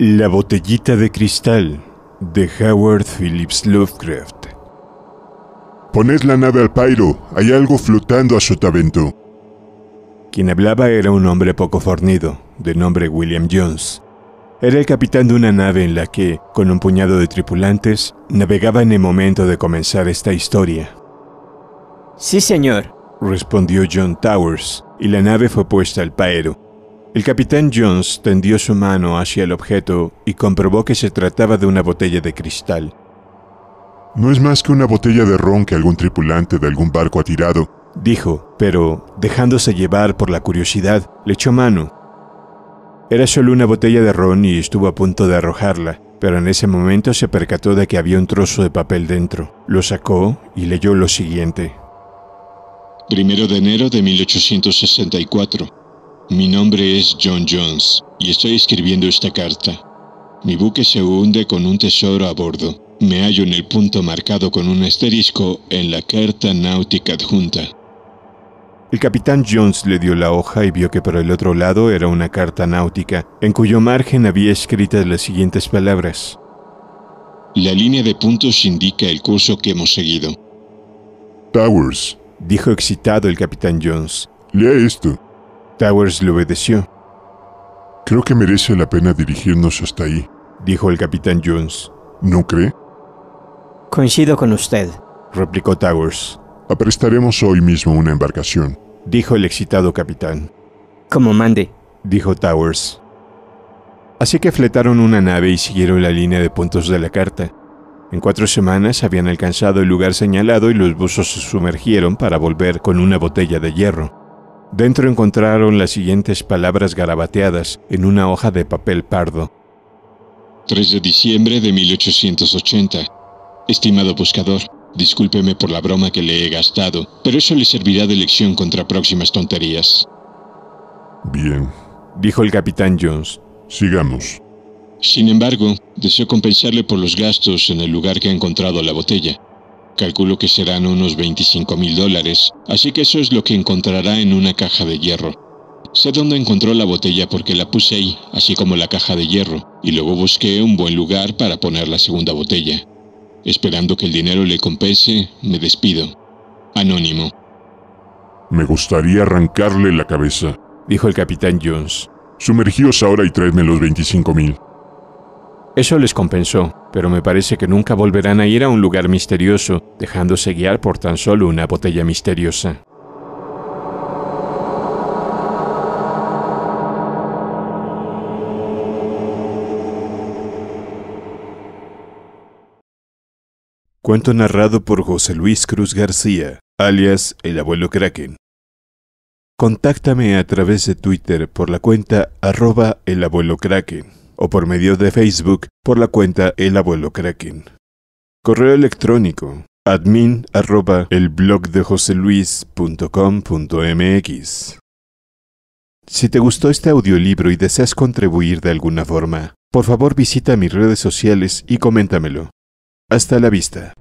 La botellita de cristal de Howard Phillips Lovecraft. Poned la nave al pairo, hay algo flotando a su sotavento. Quien hablaba era un hombre poco fornido, de nombre William Jones. Era el capitán de una nave en la que, con un puñado de tripulantes, navegaba en el momento de comenzar esta historia. Sí, señor, respondió John Towers, y la nave fue puesta al pairo, el capitán Jones tendió su mano hacia el objeto y comprobó que se trataba de una botella de cristal. No es más que una botella de ron que algún tripulante de algún barco ha tirado, dijo, pero, dejándose llevar por la curiosidad, le echó mano. Era solo una botella de ron y estuvo a punto de arrojarla, pero en ese momento se percató de que había un trozo de papel dentro. Lo sacó y leyó lo siguiente. Primero de enero de 1864 mi nombre es John Jones y estoy escribiendo esta carta. Mi buque se hunde con un tesoro a bordo. Me hallo en el punto marcado con un asterisco en la carta náutica adjunta. El capitán Jones le dio la hoja y vio que por el otro lado era una carta náutica, en cuyo margen había escritas las siguientes palabras. La línea de puntos indica el curso que hemos seguido. Towers, dijo excitado el capitán Jones. Lea esto. Towers le obedeció. Creo que merece la pena dirigirnos hasta ahí, dijo el capitán Jones. ¿No cree? Coincido con usted, replicó Towers. Aprestaremos hoy mismo una embarcación, dijo el excitado capitán. Como mande, dijo Towers. Así que fletaron una nave y siguieron la línea de puntos de la carta. En cuatro semanas habían alcanzado el lugar señalado y los buzos se sumergieron para volver con una botella de hierro. Dentro encontraron las siguientes palabras garabateadas en una hoja de papel pardo. 3 de diciembre de 1880. Estimado buscador, discúlpeme por la broma que le he gastado, pero eso le servirá de lección contra próximas tonterías. Bien, dijo el capitán Jones. Sigamos. Sin embargo, deseo compensarle por los gastos en el lugar que ha encontrado la botella. Calculo que serán unos 25 mil dólares, así que eso es lo que encontrará en una caja de hierro. Sé dónde encontró la botella porque la puse ahí, así como la caja de hierro, y luego busqué un buen lugar para poner la segunda botella. Esperando que el dinero le compense, me despido. Anónimo. Me gustaría arrancarle la cabeza, dijo el capitán Jones. Sumergíos ahora y tráeme los 25 mil. Eso les compensó, pero me parece que nunca volverán a ir a un lugar misterioso, dejándose guiar por tan solo una botella misteriosa. Cuento narrado por José Luis Cruz García, alias El Abuelo Kraken. Contáctame a través de Twitter por la cuenta arroba el abuelo Kraken o por medio de Facebook por la cuenta El Abuelo Kraken. Correo electrónico admin arroba el blog de Si te gustó este audiolibro y deseas contribuir de alguna forma, por favor visita mis redes sociales y coméntamelo. Hasta la vista.